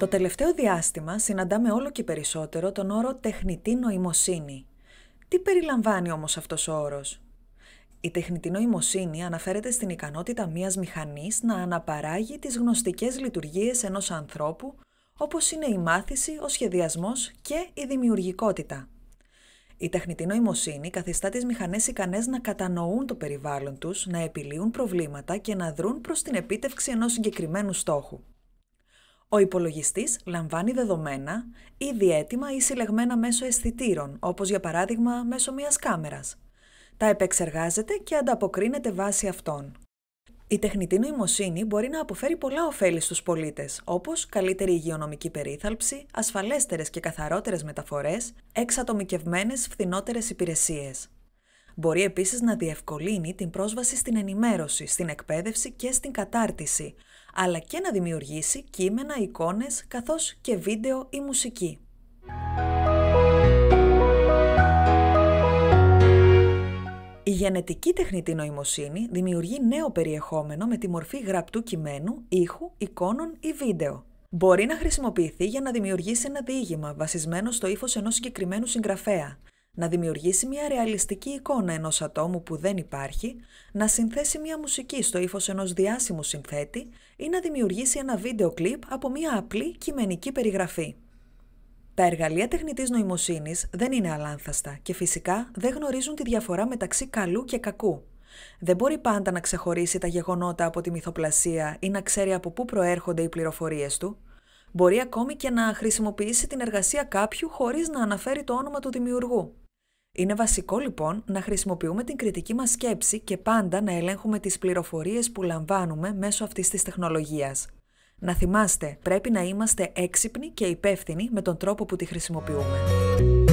Το τελευταίο διάστημα συναντάμε όλο και περισσότερο τον όρο τεχνητή νοημοσύνη. Τι περιλαμβάνει όμως αυτός ο όρος? Η τεχνητή νοημοσύνη αναφέρεται στην ικανότητα μιας μηχανής να αναπαράγει τις γνωστικές λειτουργίες ενός ανθρώπου, όπως είναι η μάθηση, ο σχεδιασμός και η δημιουργικότητα. Η τεχνητή νοημοσύνη καθιστά τις μηχανές ικανές να κατανοούν το περιβάλλον τους, να επιλύουν προβλήματα και να δρουν προς την επίτευξη ενός συγκεκριμένου στόχου. Ο υπολογιστής λαμβάνει δεδομένα ήδη έτοιμα ή συλλεγμένα μέσω αισθητήρων, όπως για παράδειγμα μέσω μιας κάμερας. Τα επεξεργάζεται και ανταποκρίνεται βάσει αυτών. Η τεχνητή νοημοσύνη μπορεί να αποφέρει πολλά ωφέλη στους πολίτες, όπως καλύτερη υγειονομική περίθαλψη, ασφαλέστερες και καθαρότερες μεταφορές, εξατομικευμένες φθηνότερες υπηρεσίες. Μπορεί επίσης να αποφερει πολλα ωφελη στους πολιτε οπω καλυτερη υγειονομικη περιθαλψη ασφαλεστερες και καθαροτερε μεταφορες εξατομικευμενες φθηνοτερε υπηρεσιε μπορει επιση να διευκολυνει την πρόσβαση στην ενημέρωση, στην εκπαίδευση και στην κατάρτιση, αλλά και να δημιουργήσει κείμενα, εικόνες, καθώς και βίντεο ή μουσική. Η γενετική τεχνητή νοημοσύνη δημιουργεί νέο περιεχόμενο με τη μορφή γραπτού κειμένου, ήχου, εικόνων ή βίντεο. Μπορεί να χρησιμοποιηθεί για να δημιουργήσει ένα διήγημα βασισμένο στο ύφος ενός συγκεκριμένου συγγραφέα, να δημιουργήσει μια ρεαλιστική εικόνα ενός ατόμου που δεν υπάρχει, να συνθέσει μια μουσική στο ύφος ενός διάσημου συνθέτη ή να δημιουργήσει ένα βίντεο κλιπ από μια απλή κειμενική περιγραφή. Τα εργαλεία τεχνητής νοημοσύνης δεν είναι αλάνθαστα και φυσικά δεν γνωρίζουν τη διαφορά μεταξύ καλού και κακού. Δεν μπορεί πάντα να ξεχωρίσει τα γεγονότα από τη μυθοπλασία ή να ξέρει από πού προέρχονται οι πληροφορίες του. Μπορεί ακόμη και να χρησιμοποιήσει την εργασία κάποιου χωρίς να αναφέρει το όνομα του δημιουργού. Είναι βασικό λοιπόν να χρησιμοποιούμε την κριτική μας σκέψη και πάντα να ελέγχουμε τις πληροφορίες που λαμβάνουμε μέσω αυτής της τεχνολογίας. Να θυμάστε, πρέπει να είμαστε έξυπνοι και υπεύθυνοι με τον τρόπο που τη χρησιμοποιούμε.